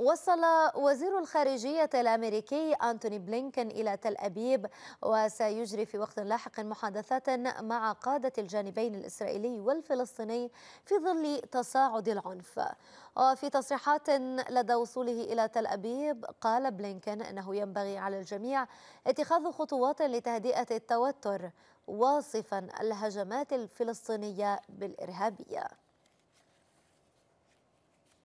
وصل وزير الخارجية الأمريكي أنتوني بلينكن إلى تل أبيب وسيجري في وقت لاحق محادثات مع قادة الجانبين الإسرائيلي والفلسطيني في ظل تصاعد العنف وفي تصريحات لدى وصوله إلى تل أبيب قال بلينكن أنه ينبغي على الجميع اتخاذ خطوات لتهدئة التوتر واصفا الهجمات الفلسطينية بالإرهابية